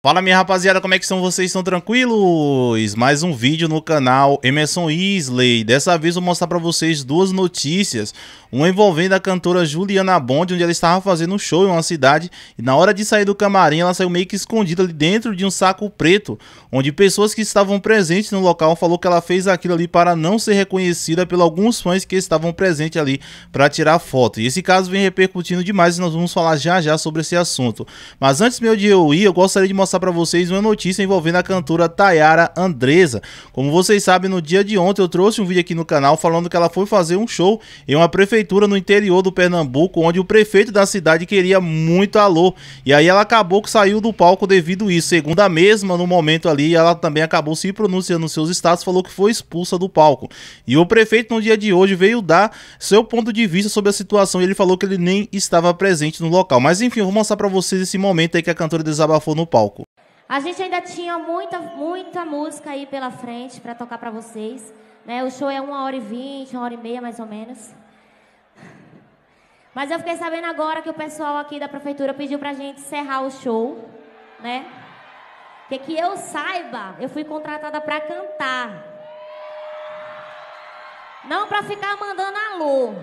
Fala minha rapaziada, como é que estão vocês? Estão tranquilos? Mais um vídeo no canal Emerson Isley. Dessa vez vou mostrar para vocês duas notícias. Uma envolvendo a cantora Juliana Bond, onde ela estava fazendo um show em uma cidade. E na hora de sair do camarim, ela saiu meio que escondida ali dentro de um saco preto. Onde pessoas que estavam presentes no local falou que ela fez aquilo ali para não ser reconhecida por alguns fãs que estavam presentes ali para tirar foto. E esse caso vem repercutindo demais e nós vamos falar já já sobre esse assunto. Mas antes meu de eu ir, eu gostaria de mostrar passar para vocês uma notícia envolvendo a cantora Tayara Andresa. Como vocês sabem, no dia de ontem eu trouxe um vídeo aqui no canal falando que ela foi fazer um show em uma prefeitura no interior do Pernambuco, onde o prefeito da cidade queria muito alô. E aí ela acabou que saiu do palco devido a isso. Segundo a mesma, no momento ali, ela também acabou se pronunciando nos seus status, falou que foi expulsa do palco. E o prefeito no dia de hoje veio dar seu ponto de vista sobre a situação. Ele falou que ele nem estava presente no local. Mas enfim, eu vou mostrar para vocês esse momento aí que a cantora desabafou no palco. A gente ainda tinha muita, muita música aí pela frente para tocar para vocês. Né? O show é uma hora e vinte, uma hora e meia mais ou menos. Mas eu fiquei sabendo agora que o pessoal aqui da prefeitura pediu para a gente encerrar o show, né? Porque que eu saiba, eu fui contratada para cantar. Não para ficar mandando alô.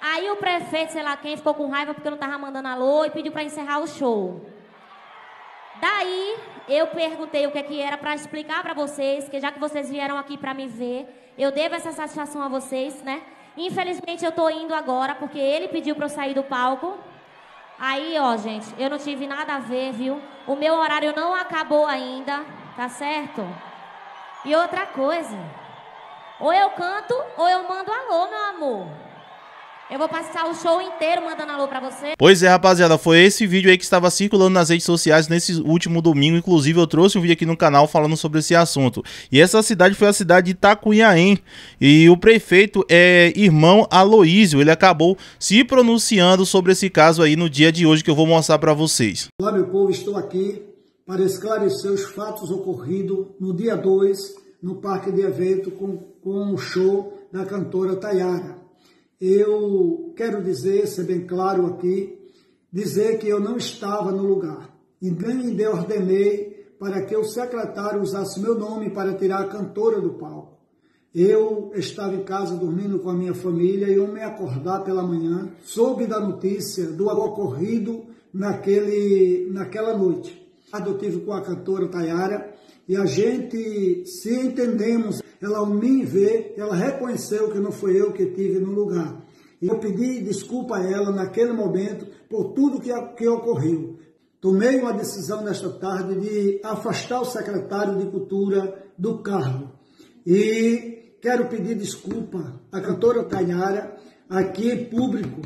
Aí o prefeito, sei lá quem, ficou com raiva porque eu não tava mandando alô e pediu para encerrar o show. Daí eu perguntei o que, é que era para explicar para vocês, que já que vocês vieram aqui para me ver, eu devo essa satisfação a vocês, né? Infelizmente eu tô indo agora porque ele pediu para eu sair do palco. Aí, ó, gente, eu não tive nada a ver, viu? O meu horário não acabou ainda, tá certo? E outra coisa, ou eu canto ou eu mando alô, meu amor. Eu vou passar o show inteiro mandando alô pra você. Pois é, rapaziada, foi esse vídeo aí que estava circulando nas redes sociais nesse último domingo. Inclusive, eu trouxe um vídeo aqui no canal falando sobre esse assunto. E essa cidade foi a cidade de Itacunhaém. E o prefeito é irmão Aloísio. Ele acabou se pronunciando sobre esse caso aí no dia de hoje que eu vou mostrar pra vocês. Olá, meu povo, estou aqui para esclarecer os fatos ocorridos no dia 2 no parque de evento com, com show da cantora Tayara eu quero dizer, ser bem claro aqui, dizer que eu não estava no lugar e nem ordenei para que o secretário usasse meu nome para tirar a cantora do palco. Eu estava em casa dormindo com a minha família e ao me acordar pela manhã, soube da notícia do ocorrido naquele, naquela noite. Eu tive com a cantora Tayara e a gente se entendemos ela me vê, ela reconheceu que não foi eu que tive no lugar. E eu pedi desculpa a ela naquele momento por tudo que, que ocorreu. Tomei uma decisão nesta tarde de afastar o secretário de Cultura do cargo. E quero pedir desculpa à cantora Tainara, aqui público,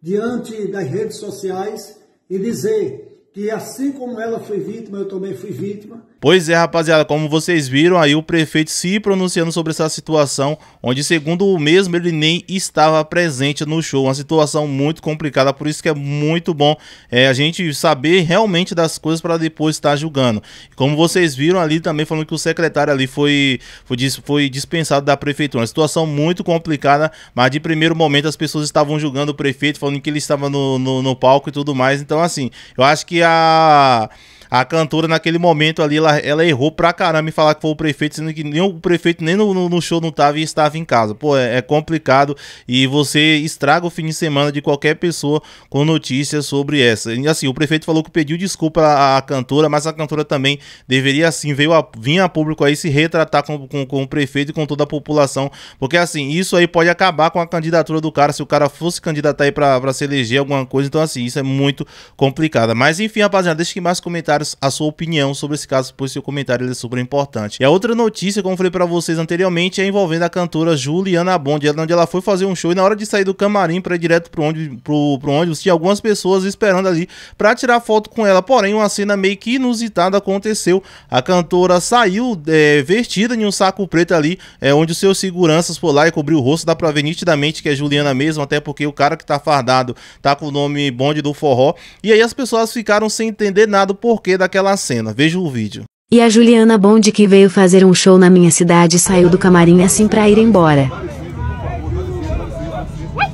diante das redes sociais, e dizer que assim como ela foi vítima, eu também fui vítima Pois é, rapaziada, como vocês viram aí o prefeito se pronunciando sobre essa situação, onde segundo o mesmo ele nem estava presente no show, uma situação muito complicada, por isso que é muito bom é, a gente saber realmente das coisas para depois estar tá julgando. Como vocês viram ali também falando que o secretário ali foi, foi, foi dispensado da prefeitura, uma situação muito complicada, mas de primeiro momento as pessoas estavam julgando o prefeito, falando que ele estava no, no, no palco e tudo mais, então assim, eu acho que a a cantora, naquele momento ali, ela, ela errou pra caramba em falar que foi o prefeito, sendo que nem o prefeito nem no, no, no show não tava e estava em casa. Pô, é, é, complicado e você estraga o fim de semana de qualquer pessoa com notícias sobre essa. E assim, o prefeito falou que pediu desculpa à, à cantora, mas a cantora também deveria, assim, veio a, vir a público aí se retratar com, com, com o prefeito e com toda a população, porque assim, isso aí pode acabar com a candidatura do cara se o cara fosse candidatar aí pra, pra se eleger alguma coisa. Então, assim, isso é muito complicado. Mas enfim, rapaziada, deixa aqui mais comentários a sua opinião sobre esse caso, pois seu comentário é super importante. E a outra notícia, como falei para vocês anteriormente, é envolvendo a cantora Juliana Bond, onde ela foi fazer um show e na hora de sair do camarim para ir direto pro ônibus, pro, pro ônibus, tinha algumas pessoas esperando ali para tirar foto com ela. Porém, uma cena meio que inusitada aconteceu. A cantora saiu é, vestida em um saco preto ali, é, onde os seus seguranças por lá e cobriu o rosto. Dá pra ver nitidamente que é Juliana mesmo, até porque o cara que tá fardado tá com o nome Bond do forró. E aí as pessoas ficaram sem entender nada por porquê daquela cena. Veja o vídeo. E a Juliana Bond que veio fazer um show na minha cidade saiu do camarim assim pra ir embora.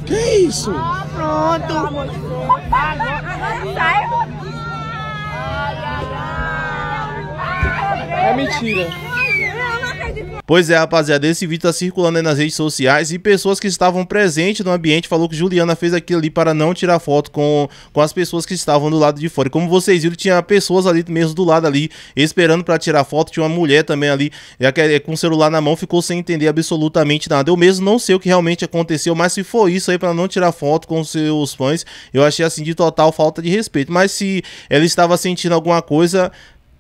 Que isso? Ah, pronto. É mentira. Pois é, rapaziada, esse vídeo tá circulando aí nas redes sociais e pessoas que estavam presentes no ambiente falou que Juliana fez aquilo ali para não tirar foto com, com as pessoas que estavam do lado de fora. E como vocês viram, tinha pessoas ali mesmo do lado ali esperando para tirar foto, tinha uma mulher também ali é, com o celular na mão, ficou sem entender absolutamente nada. Eu mesmo não sei o que realmente aconteceu, mas se for isso aí para não tirar foto com seus fãs, eu achei assim de total falta de respeito. Mas se ela estava sentindo alguma coisa,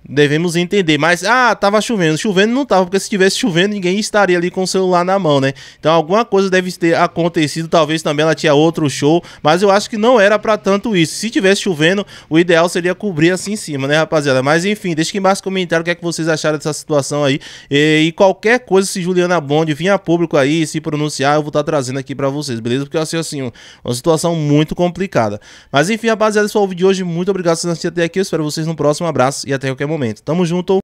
devemos entender. Mas, ah, tava chovendo. Chovendo não tava, porque se tivesse chovendo, ninguém estaria ali com o celular na mão, né? Então alguma coisa deve ter acontecido. Talvez também ela tinha outro show, mas eu acho que não era para tanto isso. Se tivesse chovendo, o ideal seria cobrir assim em cima, né, rapaziada? Mas enfim, deixa aqui embaixo comentário o que é que vocês acharam dessa situação aí. E, e qualquer coisa, se Juliana Bond vir a público aí e se pronunciar, eu vou estar tá trazendo aqui para vocês, beleza? Porque eu achei assim, uma situação muito complicada. Mas enfim, rapaziada, esse foi o vídeo de hoje. Muito obrigado por vocês até aqui. Eu espero vocês no próximo. abraço e até qualquer momento momento. Tamo junto.